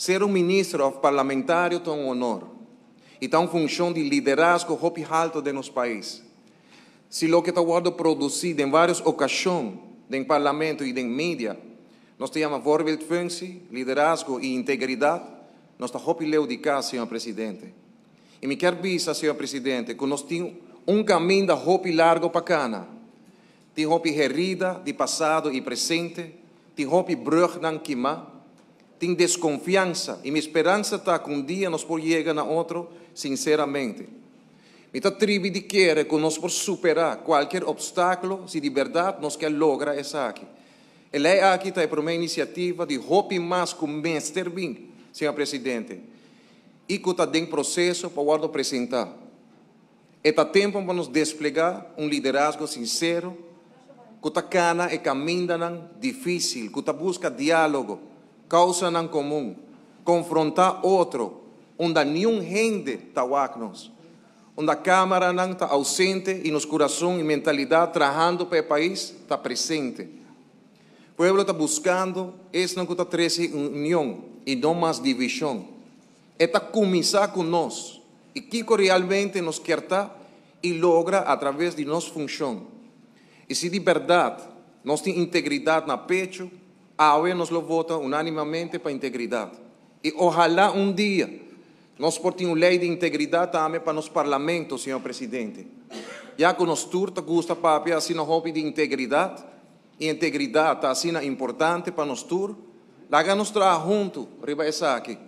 Ser um ministro ou é um honor e tem uma função de liderazgo hopi alto de nosso país. Se o que está guardo produzido em várias ocasiões, em parlamento e em mídia, nós temos vorbildfunção, liderazgo e integridade, nós está hopi leu de senhor presidente. E me quer visa, senhor presidente, que nós temos um caminho da hopi largo para cana. Tem hopi herida de passado e presente, tem hopi bruch nan quimá, tem desconfiança. E minha esperança está que um dia nós por chegar na outro, sinceramente. Então, tribo quer que nós por superar qualquer obstáculo, se de verdade nós quer lograr essa aqui. ele é aqui está para uma iniciativa de Hopi Mas com Mester Bing, senhor presidente. E que está em processo para guardo apresentar. Está tempo para nos desplegar um liderazgo sincero, que está cana e caminho difícil, que está busca diálogo, causa não comum, confrontar outro, onde nenhum rende tawaknos, onde a Câmara não está ausente e nos coração e mentalidade trajando para o país está presente. O povo está buscando, esse não está 13 união e não mais divisão. Está começar com nós e Kiko realmente nos quer estar e logra através de nossa função. E se de verdade nós temos integridade na peito, a AOE nos lo vota unanimemente para integridade. E ojalá um dia nós portemos lei de integridade também para nos parlamento, senhor presidente. Já que nos turta gusta papi assim nos hobby de integridade, e integridade assim é importante para nós tur, lá que nos traz junto, riba essa aqui.